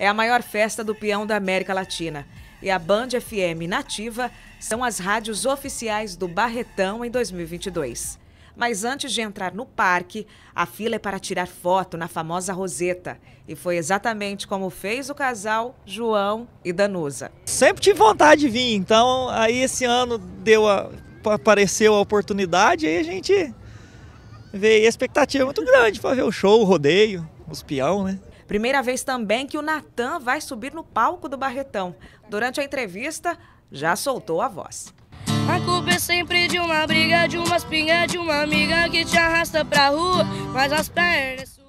é a maior festa do peão da América Latina. E a Band FM Nativa são as rádios oficiais do Barretão em 2022. Mas antes de entrar no parque, a fila é para tirar foto na famosa Roseta. E foi exatamente como fez o casal João e Danusa. Sempre tive vontade de vir, então aí esse ano deu a, apareceu a oportunidade e a gente veio. A expectativa é muito grande para ver o show, o rodeio, os peão, né? Primeira vez também que o Natan vai subir no palco do Barretão. Durante a entrevista, já soltou a voz. A culpa é sempre de uma briga, de uma espinha, de uma amiga que te arrasta pra rua, mas as pernas.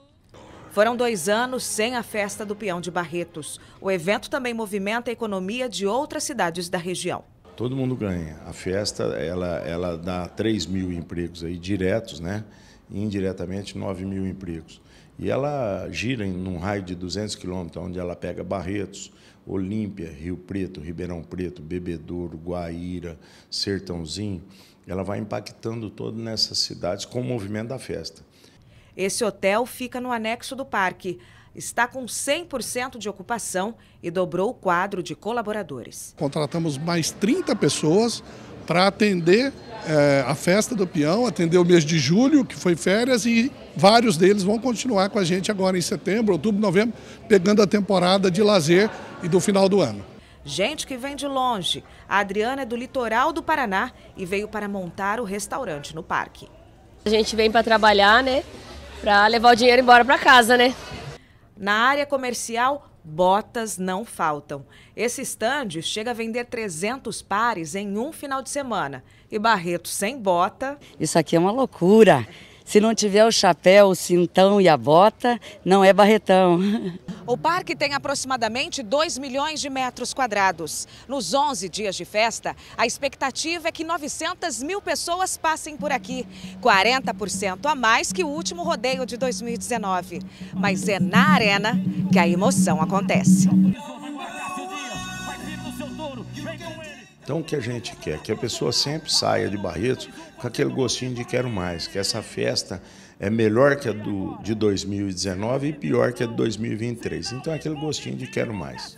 Foram dois anos sem a festa do Peão de Barretos. O evento também movimenta a economia de outras cidades da região. Todo mundo ganha. A festa ela, ela dá 3 mil empregos aí diretos, né? E indiretamente 9 mil empregos. E ela gira em um raio de 200 quilômetros, onde ela pega Barretos, Olímpia, Rio Preto, Ribeirão Preto, Bebedouro, Guaíra, Sertãozinho. Ela vai impactando todas nessas cidades com o movimento da festa. Esse hotel fica no anexo do parque. Está com 100% de ocupação e dobrou o quadro de colaboradores. Contratamos mais 30 pessoas para atender é, a festa do peão, atender o mês de julho, que foi férias, e vários deles vão continuar com a gente agora em setembro, outubro, novembro, pegando a temporada de lazer e do final do ano. Gente que vem de longe. A Adriana é do litoral do Paraná e veio para montar o restaurante no parque. A gente vem para trabalhar, né? Para levar o dinheiro embora para casa, né? Na área comercial, botas não faltam. Esse estande chega a vender 300 pares em um final de semana. E Barreto sem bota. Isso aqui é uma loucura. Se não tiver o chapéu, o cintão e a bota, não é barretão. O parque tem aproximadamente 2 milhões de metros quadrados. Nos 11 dias de festa, a expectativa é que 900 mil pessoas passem por aqui, 40% a mais que o último rodeio de 2019. Mas é na arena que a emoção acontece. Então o que a gente quer? Que a pessoa sempre saia de Barretos com aquele gostinho de quero mais, que essa festa é melhor que a do, de 2019 e pior que a de 2023. Então é aquele gostinho de quero mais.